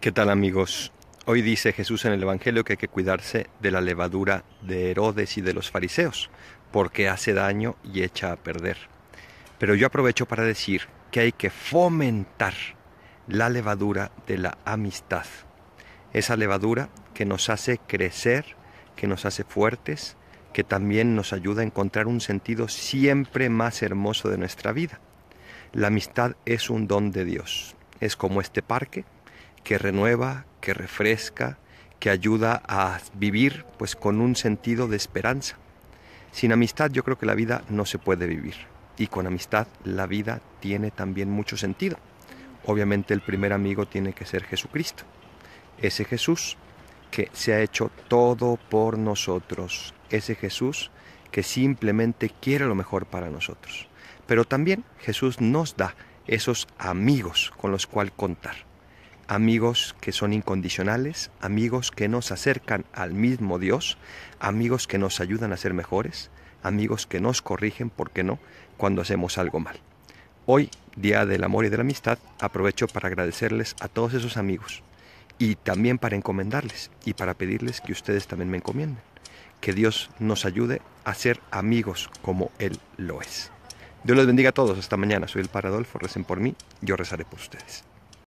¿Qué tal amigos? Hoy dice Jesús en el Evangelio que hay que cuidarse de la levadura de Herodes y de los fariseos, porque hace daño y echa a perder. Pero yo aprovecho para decir que hay que fomentar la levadura de la amistad, esa levadura que nos hace crecer, que nos hace fuertes, que también nos ayuda a encontrar un sentido siempre más hermoso de nuestra vida. La amistad es un don de Dios, es como este parque que renueva, que refresca, que ayuda a vivir pues con un sentido de esperanza. Sin amistad yo creo que la vida no se puede vivir y con amistad la vida tiene también mucho sentido. Obviamente el primer amigo tiene que ser Jesucristo, ese Jesús que se ha hecho todo por nosotros, ese Jesús que simplemente quiere lo mejor para nosotros. Pero también Jesús nos da esos amigos con los cuales contar amigos que son incondicionales, amigos que nos acercan al mismo Dios, amigos que nos ayudan a ser mejores, amigos que nos corrigen, ¿por qué no?, cuando hacemos algo mal. Hoy, Día del Amor y de la Amistad, aprovecho para agradecerles a todos esos amigos y también para encomendarles y para pedirles que ustedes también me encomienden. Que Dios nos ayude a ser amigos como Él lo es. Dios los bendiga a todos. Hasta mañana. Soy el Paradolfo. Recen por mí. Yo rezaré por ustedes.